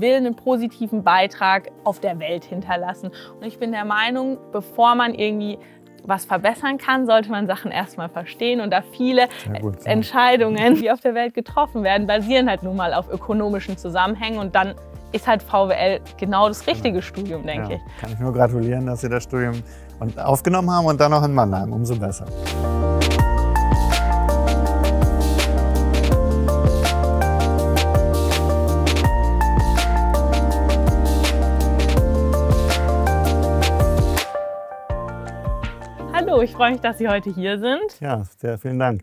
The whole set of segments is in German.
will einen positiven Beitrag auf der Welt hinterlassen. Und ich bin der Meinung, bevor man irgendwie was verbessern kann, sollte man Sachen erstmal verstehen. Und da viele ja. Entscheidungen, die auf der Welt getroffen werden, basieren halt nun mal auf ökonomischen Zusammenhängen und dann ist halt VWL genau das richtige Studium, denke ja. ich. Kann ich nur gratulieren, dass Sie das Studium aufgenommen haben und dann noch in Mannheim. Umso besser. ich freue mich, dass Sie heute hier sind. Ja, sehr vielen Dank.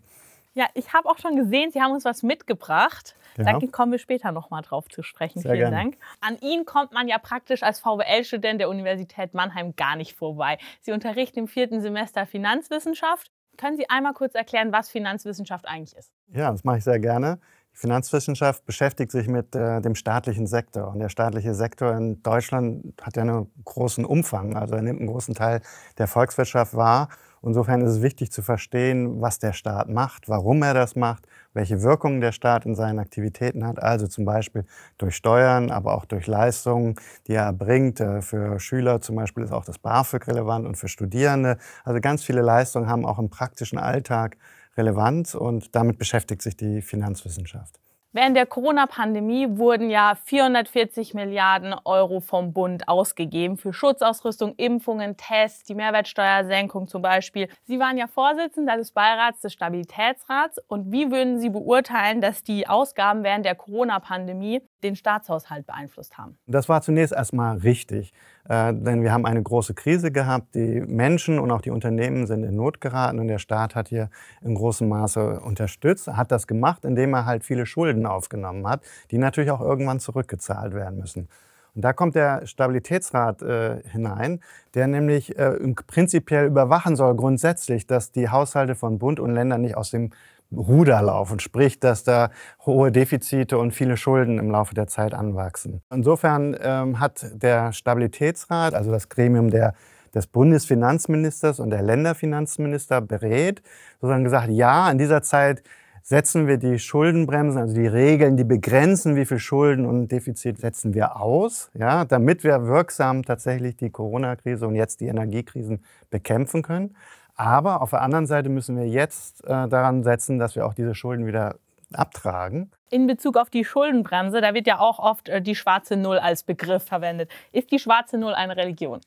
Ja, ich habe auch schon gesehen, Sie haben uns was mitgebracht. Ja. Da kommen wir später nochmal drauf zu sprechen. Sehr Vielen gerne. Dank. An Ihnen kommt man ja praktisch als VWL-Student der Universität Mannheim gar nicht vorbei. Sie unterrichten im vierten Semester Finanzwissenschaft. Können Sie einmal kurz erklären, was Finanzwissenschaft eigentlich ist? Ja, das mache ich sehr gerne. Die Finanzwissenschaft beschäftigt sich mit äh, dem staatlichen Sektor. Und der staatliche Sektor in Deutschland hat ja einen großen Umfang. Also er nimmt einen großen Teil der Volkswirtschaft wahr. Insofern ist es wichtig zu verstehen, was der Staat macht, warum er das macht, welche Wirkungen der Staat in seinen Aktivitäten hat, also zum Beispiel durch Steuern, aber auch durch Leistungen, die er erbringt. Äh, für Schüler zum Beispiel ist auch das BAföG relevant und für Studierende. Also ganz viele Leistungen haben auch im praktischen Alltag relevant und damit beschäftigt sich die Finanzwissenschaft. Während der Corona-Pandemie wurden ja 440 Milliarden Euro vom Bund ausgegeben für Schutzausrüstung, Impfungen, Tests, die Mehrwertsteuersenkung zum Beispiel. Sie waren ja Vorsitzender des Beirats des Stabilitätsrats. Und wie würden Sie beurteilen, dass die Ausgaben während der Corona-Pandemie den Staatshaushalt beeinflusst haben. Das war zunächst erstmal richtig, äh, denn wir haben eine große Krise gehabt. Die Menschen und auch die Unternehmen sind in Not geraten und der Staat hat hier in großem Maße unterstützt, hat das gemacht, indem er halt viele Schulden aufgenommen hat, die natürlich auch irgendwann zurückgezahlt werden müssen. Und da kommt der Stabilitätsrat äh, hinein, der nämlich äh, prinzipiell überwachen soll grundsätzlich, dass die Haushalte von Bund und Ländern nicht aus dem Ruder laufen, sprich, dass da hohe Defizite und viele Schulden im Laufe der Zeit anwachsen. Insofern ähm, hat der Stabilitätsrat, also das Gremium der des Bundesfinanzministers und der Länderfinanzminister berät, sozusagen gesagt, ja, in dieser Zeit setzen wir die Schuldenbremsen, also die Regeln, die begrenzen, wie viel Schulden und Defizit setzen wir aus, ja, damit wir wirksam tatsächlich die Corona-Krise und jetzt die Energiekrisen bekämpfen können. Aber auf der anderen Seite müssen wir jetzt äh, daran setzen, dass wir auch diese Schulden wieder abtragen. In Bezug auf die Schuldenbremse, da wird ja auch oft äh, die schwarze Null als Begriff verwendet. Ist die schwarze Null eine Religion?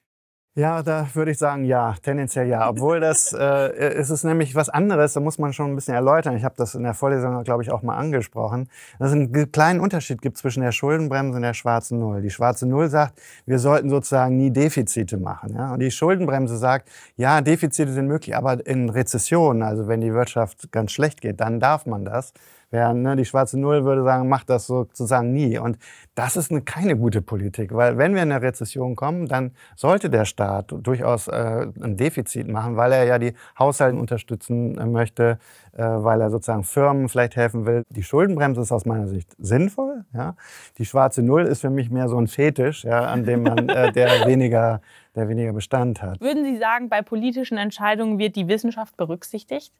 Ja, da würde ich sagen, ja, tendenziell ja. Obwohl das, äh, es ist nämlich was anderes, da muss man schon ein bisschen erläutern. Ich habe das in der Vorlesung, glaube ich, auch mal angesprochen, dass es einen kleinen Unterschied gibt zwischen der Schuldenbremse und der schwarzen Null. Die schwarze Null sagt, wir sollten sozusagen nie Defizite machen. Ja? Und die Schuldenbremse sagt, ja, Defizite sind möglich, aber in Rezessionen, also wenn die Wirtschaft ganz schlecht geht, dann darf man das. Wer ne, die schwarze Null würde sagen, macht das sozusagen nie. Und das ist eine, keine gute Politik, weil wenn wir in eine Rezession kommen, dann sollte der Staat durchaus äh, ein Defizit machen, weil er ja die Haushalte unterstützen äh, möchte, äh, weil er sozusagen Firmen vielleicht helfen will. Die Schuldenbremse ist aus meiner Sicht sinnvoll. Ja? Die schwarze Null ist für mich mehr so ein Fetisch, ja, an dem man äh, der weniger der weniger Bestand hat. Würden Sie sagen, bei politischen Entscheidungen wird die Wissenschaft berücksichtigt?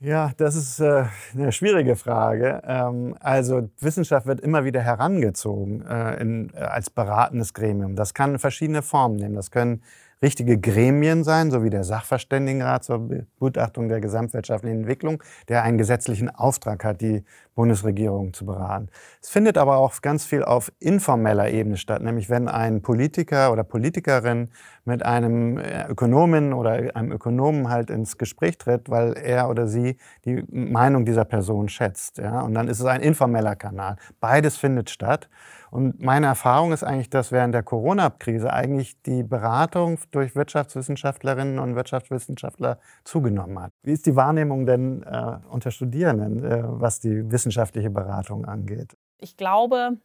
Ja, das ist äh, eine schwierige Frage. Ähm, also Wissenschaft wird immer wieder herangezogen äh, in, äh, als beratendes Gremium. Das kann verschiedene Formen nehmen. Das können richtige Gremien sein, so wie der Sachverständigenrat zur Begutachtung der gesamtwirtschaftlichen Entwicklung, der einen gesetzlichen Auftrag hat, die Bundesregierung zu beraten. Es findet aber auch ganz viel auf informeller Ebene statt, nämlich wenn ein Politiker oder Politikerin mit einem äh, Ökonomin oder einem Ökonomen halt ins Gespräch tritt, weil er oder sie die Meinung dieser Person schätzt. Ja? Und dann ist es ein informeller Kanal. Beides findet statt. Und meine Erfahrung ist eigentlich, dass während der Corona-Krise eigentlich die Beratung durch Wirtschaftswissenschaftlerinnen und Wirtschaftswissenschaftler zugenommen hat. Wie ist die Wahrnehmung denn äh, unter Studierenden, äh, was die wissenschaftliche Beratung angeht? Ich glaube,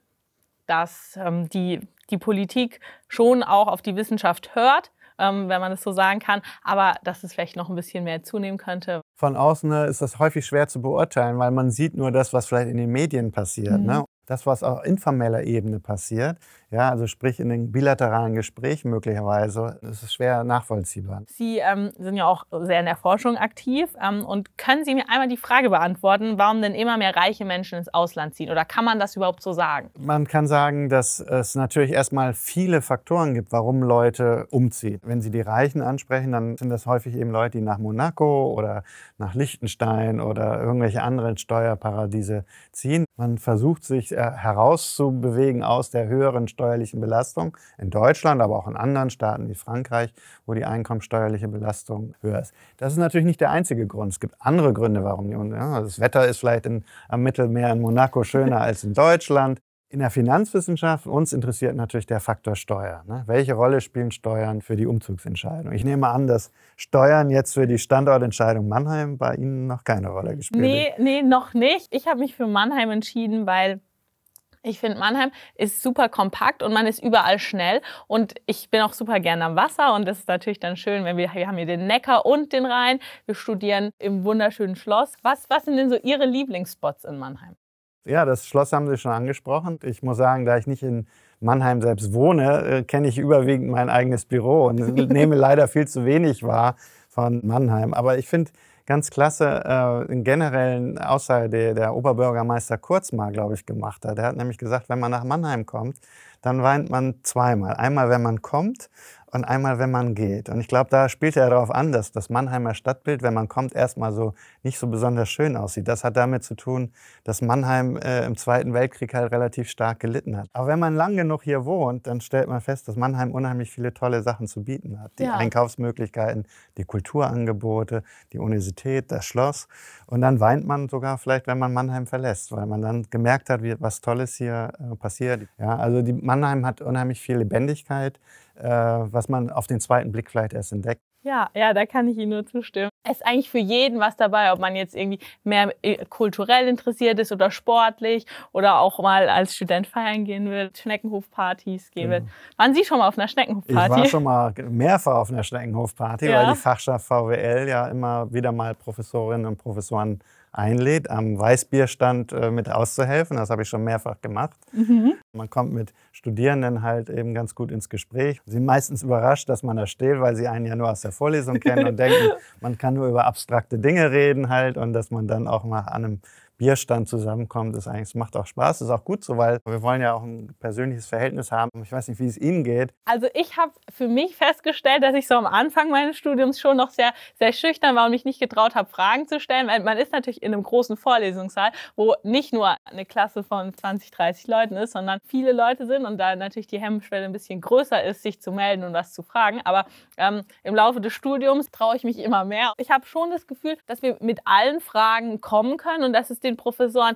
dass ähm, die, die Politik schon auch auf die Wissenschaft hört, ähm, wenn man es so sagen kann, aber dass es vielleicht noch ein bisschen mehr zunehmen könnte. Von außen ne, ist das häufig schwer zu beurteilen, weil man sieht nur das, was vielleicht in den Medien passiert. Ne? Mhm. Ne? das, was auf informeller Ebene passiert, ja, also sprich in den bilateralen Gesprächen möglicherweise, das ist schwer nachvollziehbar. Sie ähm, sind ja auch sehr in der Forschung aktiv ähm, und können Sie mir einmal die Frage beantworten, warum denn immer mehr reiche Menschen ins Ausland ziehen oder kann man das überhaupt so sagen? Man kann sagen, dass es natürlich erstmal viele Faktoren gibt, warum Leute umziehen. Wenn Sie die Reichen ansprechen, dann sind das häufig eben Leute, die nach Monaco oder nach Liechtenstein oder irgendwelche anderen Steuerparadiese ziehen. Man versucht sich äh, herauszubewegen aus der höheren steuerlichen Belastung in Deutschland, aber auch in anderen Staaten wie Frankreich, wo die einkommenssteuerliche Belastung höher ist. Das ist natürlich nicht der einzige Grund. Es gibt andere Gründe, warum die, ja, das Wetter ist vielleicht in, am Mittelmeer in Monaco schöner als in Deutschland. In der Finanzwissenschaft uns interessiert natürlich der Faktor Steuer. Ne? Welche Rolle spielen Steuern für die Umzugsentscheidung? Ich nehme an, dass Steuern jetzt für die Standortentscheidung Mannheim bei Ihnen noch keine Rolle gespielt haben. Nee, nee, noch nicht. Ich habe mich für Mannheim entschieden, weil ich finde, Mannheim ist super kompakt und man ist überall schnell. Und ich bin auch super gerne am Wasser und das ist natürlich dann schön, wenn wir, wir haben hier den Neckar und den Rhein. Wir studieren im wunderschönen Schloss. Was, was sind denn so Ihre Lieblingsspots in Mannheim? Ja, das Schloss haben Sie schon angesprochen. Ich muss sagen, da ich nicht in Mannheim selbst wohne, äh, kenne ich überwiegend mein eigenes Büro und nehme leider viel zu wenig wahr von Mannheim. Aber ich finde ganz klasse äh, in generellen Aussage, die der Oberbürgermeister Kurz mal, glaube ich, gemacht hat. Er hat nämlich gesagt, wenn man nach Mannheim kommt, dann weint man zweimal. Einmal, wenn man kommt und einmal, wenn man geht. Und ich glaube, da spielte er darauf an, dass das Mannheimer Stadtbild, wenn man kommt, erstmal so nicht so besonders schön aussieht. Das hat damit zu tun, dass Mannheim äh, im Zweiten Weltkrieg halt relativ stark gelitten hat. Aber wenn man lang genug hier wohnt, dann stellt man fest, dass Mannheim unheimlich viele tolle Sachen zu bieten hat. Die ja. Einkaufsmöglichkeiten, die Kulturangebote, die Universität, das Schloss. Und dann weint man sogar vielleicht, wenn man Mannheim verlässt, weil man dann gemerkt hat, wie, was Tolles hier äh, passiert. Ja, also die, Mannheim hat unheimlich viel Lebendigkeit, äh, was man auf den zweiten Blick vielleicht erst entdeckt. Ja, ja, da kann ich Ihnen nur zustimmen. Es ist eigentlich für jeden was dabei, ob man jetzt irgendwie mehr äh, kulturell interessiert ist oder sportlich oder auch mal als Student feiern gehen will, Schneckenhofpartys gehen will. Mhm. Waren Sie schon mal auf einer Schneckenhofparty? Ich war schon mal mehrfach auf einer Schneckenhofparty, ja. weil die Fachschaft VWL ja immer wieder mal Professorinnen und Professoren einlädt, am Weißbierstand äh, mit auszuhelfen. Das habe ich schon mehrfach gemacht. Mhm. Man kommt mit Studierenden halt eben ganz gut ins Gespräch. Sie sind meistens überrascht, dass man da steht, weil sie einen ja nur aus der Vorlesung kennen und denken, man kann nur über abstrakte Dinge reden halt und dass man dann auch mal an einem Bierstand zusammenkommt, Das, eigentlich, es macht auch Spaß, ist auch gut so, weil wir wollen ja auch ein persönliches Verhältnis haben. Ich weiß nicht, wie es Ihnen geht. Also ich habe für mich festgestellt, dass ich so am Anfang meines Studiums schon noch sehr, sehr schüchtern war und mich nicht getraut habe, Fragen zu stellen, weil man ist natürlich in einem großen Vorlesungssaal, wo nicht nur eine Klasse von 20, 30 Leuten ist, sondern viele Leute sind und da natürlich die Hemmschwelle ein bisschen größer ist, sich zu melden und was zu fragen. Aber ähm, im Laufe des Studiums traue ich mich immer mehr. Ich habe schon das Gefühl, dass wir mit allen Fragen kommen können und dass es den Professoren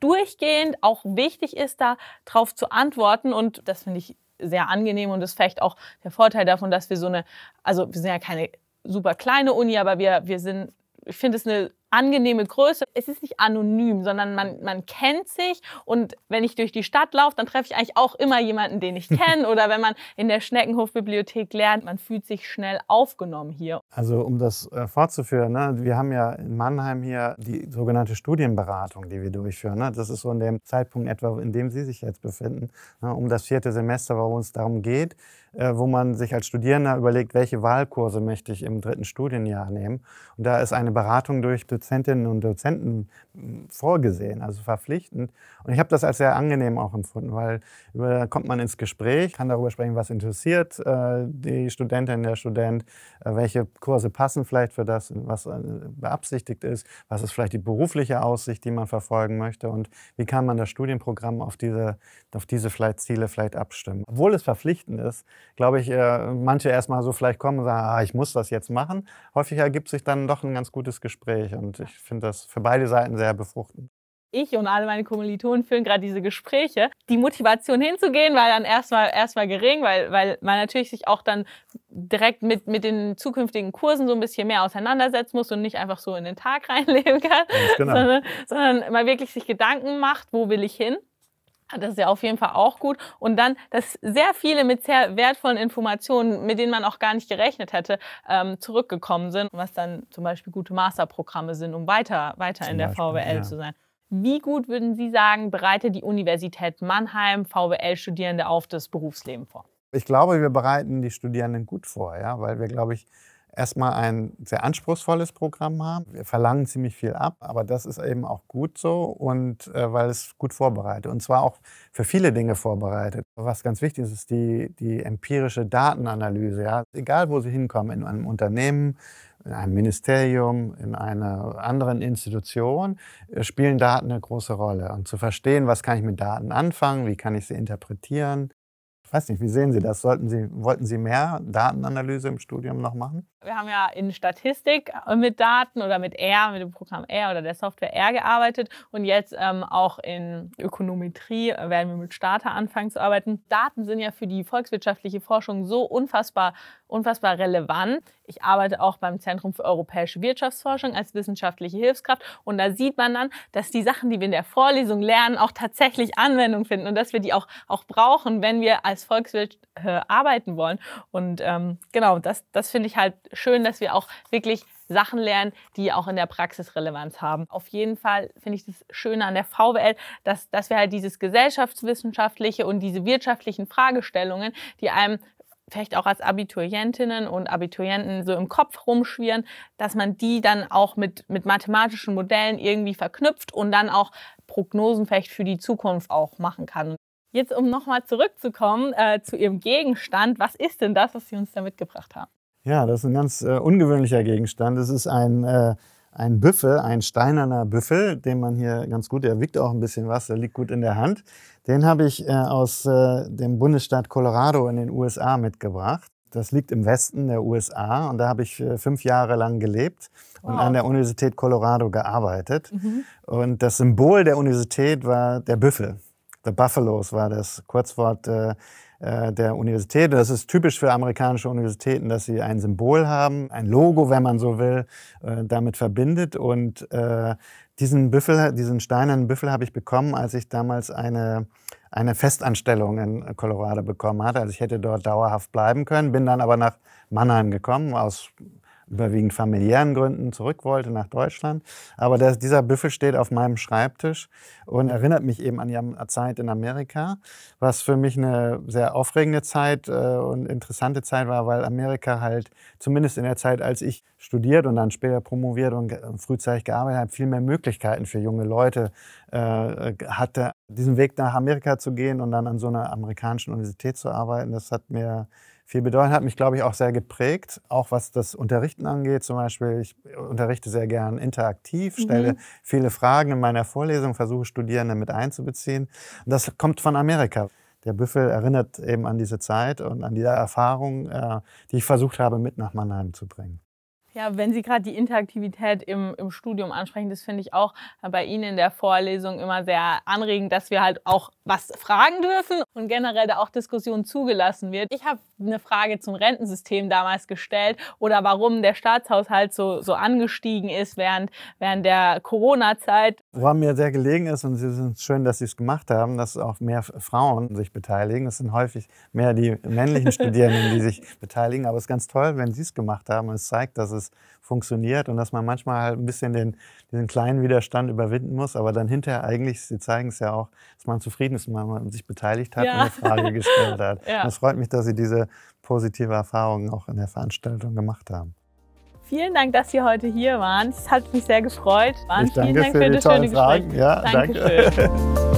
durchgehend auch wichtig ist, da drauf zu antworten. Und das finde ich sehr angenehm und ist vielleicht auch der Vorteil davon, dass wir so eine, also wir sind ja keine super kleine Uni, aber wir, wir sind, ich finde es eine angenehme Größe. Es ist nicht anonym, sondern man, man kennt sich. Und wenn ich durch die Stadt laufe, dann treffe ich eigentlich auch immer jemanden, den ich kenne. Oder wenn man in der Schneckenhofbibliothek lernt, man fühlt sich schnell aufgenommen hier. Also um das äh, fortzuführen, ne? wir haben ja in Mannheim hier die sogenannte Studienberatung, die wir durchführen. Ne? Das ist so in dem Zeitpunkt etwa, in dem Sie sich jetzt befinden, ne? um das vierte Semester, wo es darum geht, äh, wo man sich als Studierender überlegt, welche Wahlkurse möchte ich im dritten Studienjahr nehmen. Und da ist eine Beratung durch Dozentinnen und Dozenten hm, vorgesehen, also verpflichtend. Und ich habe das als sehr angenehm auch empfunden, weil über, kommt man ins Gespräch, kann darüber sprechen, was interessiert äh, die Studentin, der Student, äh, welche Kurse passen vielleicht für das, was äh, beabsichtigt ist, was ist vielleicht die berufliche Aussicht, die man verfolgen möchte und wie kann man das Studienprogramm auf diese, auf diese vielleicht Ziele vielleicht abstimmen. Obwohl es verpflichtend ist, glaube ich, äh, manche erstmal so vielleicht kommen und sagen, ah, ich muss das jetzt machen. Häufig ergibt sich dann doch ein ganz gutes Gespräch. Und und ich finde das für beide Seiten sehr befruchtend. Ich und alle meine Kommilitonen führen gerade diese Gespräche. Die Motivation hinzugehen war dann erstmal erstmal gering, weil, weil man natürlich sich auch dann direkt mit, mit den zukünftigen Kursen so ein bisschen mehr auseinandersetzen muss und nicht einfach so in den Tag reinleben kann, genau. sondern, sondern mal wirklich sich Gedanken macht, wo will ich hin? Das ist ja auf jeden Fall auch gut. Und dann, dass sehr viele mit sehr wertvollen Informationen, mit denen man auch gar nicht gerechnet hätte, ähm, zurückgekommen sind, was dann zum Beispiel gute Masterprogramme sind, um weiter, weiter in der Beispiel, VWL ja. zu sein. Wie gut würden Sie sagen, bereitet die Universität Mannheim VWL-Studierende auf das Berufsleben vor? Ich glaube, wir bereiten die Studierenden gut vor, ja, weil wir, glaube ich, erstmal ein sehr anspruchsvolles Programm haben. Wir verlangen ziemlich viel ab, aber das ist eben auch gut so und äh, weil es gut vorbereitet und zwar auch für viele Dinge vorbereitet. Was ganz wichtig ist, ist die, die empirische Datenanalyse. Ja? Egal, wo Sie hinkommen, in einem Unternehmen, in einem Ministerium, in einer anderen Institution, äh, spielen Daten eine große Rolle. Und zu verstehen, was kann ich mit Daten anfangen, wie kann ich sie interpretieren, ich weiß nicht, wie sehen Sie das? Sollten Sie, wollten Sie mehr Datenanalyse im Studium noch machen? Wir haben ja in Statistik äh, mit Daten oder mit R, mit dem Programm R oder der Software R gearbeitet und jetzt ähm, auch in Ökonometrie äh, werden wir mit Starter anfangen zu arbeiten. Daten sind ja für die volkswirtschaftliche Forschung so unfassbar unfassbar relevant. Ich arbeite auch beim Zentrum für europäische Wirtschaftsforschung als wissenschaftliche Hilfskraft und da sieht man dann, dass die Sachen, die wir in der Vorlesung lernen, auch tatsächlich Anwendung finden und dass wir die auch, auch brauchen, wenn wir als Volkswirt äh, arbeiten wollen. Und ähm, genau, das, das finde ich halt schön, dass wir auch wirklich Sachen lernen, die auch in der Praxis Relevanz haben. Auf jeden Fall finde ich das Schöne an der VWL, dass, dass wir halt dieses gesellschaftswissenschaftliche und diese wirtschaftlichen Fragestellungen, die einem vielleicht auch als Abiturientinnen und Abiturienten so im Kopf rumschwirren, dass man die dann auch mit, mit mathematischen Modellen irgendwie verknüpft und dann auch Prognosen vielleicht für die Zukunft auch machen kann. Jetzt, um nochmal zurückzukommen äh, zu Ihrem Gegenstand, was ist denn das, was Sie uns da mitgebracht haben? Ja, das ist ein ganz äh, ungewöhnlicher Gegenstand. Es ist ein äh ein Büffel, ein steinerner Büffel, den man hier ganz gut, der wiegt auch ein bisschen was, der liegt gut in der Hand. Den habe ich äh, aus äh, dem Bundesstaat Colorado in den USA mitgebracht. Das liegt im Westen der USA und da habe ich äh, fünf Jahre lang gelebt und wow. an der Universität Colorado gearbeitet. Mhm. Und das Symbol der Universität war der Büffel. The Buffaloes war das Kurzwort äh, äh, der Universität. Das ist typisch für amerikanische Universitäten, dass sie ein Symbol haben, ein Logo, wenn man so will, äh, damit verbindet. Und äh, diesen Büffel, diesen steinernen Büffel habe ich bekommen, als ich damals eine eine Festanstellung in Colorado bekommen hatte. Also ich hätte dort dauerhaft bleiben können, bin dann aber nach Mannheim gekommen, aus überwiegend familiären Gründen zurück wollte nach Deutschland. Aber der, dieser Büffel steht auf meinem Schreibtisch und erinnert mich eben an die Zeit in Amerika, was für mich eine sehr aufregende Zeit äh, und interessante Zeit war, weil Amerika halt zumindest in der Zeit, als ich studiert und dann später promoviert und frühzeitig gearbeitet habe, viel mehr Möglichkeiten für junge Leute äh, äh, hatte, diesen Weg nach Amerika zu gehen und dann an so einer amerikanischen Universität zu arbeiten. Das hat mir viel bedeutet, hat mich, glaube ich, auch sehr geprägt, auch was das Unterrichten angeht. Zum Beispiel, ich unterrichte sehr gern interaktiv, mhm. stelle mhm. viele Fragen in meiner Vorlesung, versuche Studierende mit einzubeziehen. Und das kommt von Amerika der Büffel erinnert eben an diese Zeit und an diese Erfahrung, äh, die ich versucht habe, mit nach Mannheim zu bringen. Ja, wenn Sie gerade die Interaktivität im, im Studium ansprechen, das finde ich auch bei Ihnen in der Vorlesung immer sehr anregend, dass wir halt auch was fragen dürfen und generell da auch Diskussionen zugelassen wird. Ich habe eine Frage zum Rentensystem damals gestellt oder warum der Staatshaushalt so, so angestiegen ist während, während der Corona-Zeit. Woran mir sehr gelegen ist und es ist schön, dass Sie es gemacht haben, dass auch mehr Frauen sich beteiligen. Es sind häufig mehr die männlichen Studierenden, die sich beteiligen, aber es ist ganz toll, wenn Sie es gemacht haben. Es zeigt, dass es funktioniert und dass man manchmal halt ein bisschen den, diesen kleinen Widerstand überwinden muss, aber dann hinterher eigentlich, Sie zeigen es ja auch, dass man zufrieden ist, wenn man sich beteiligt hat ja. und eine Frage gestellt hat. ja. es freut mich, dass Sie diese positive Erfahrung auch in der Veranstaltung gemacht haben. Vielen Dank, dass Sie heute hier waren. Es hat mich sehr gefreut. Ich danke Vielen Dank für, für die das schöne Fragen. Ja, Dankeschön. danke.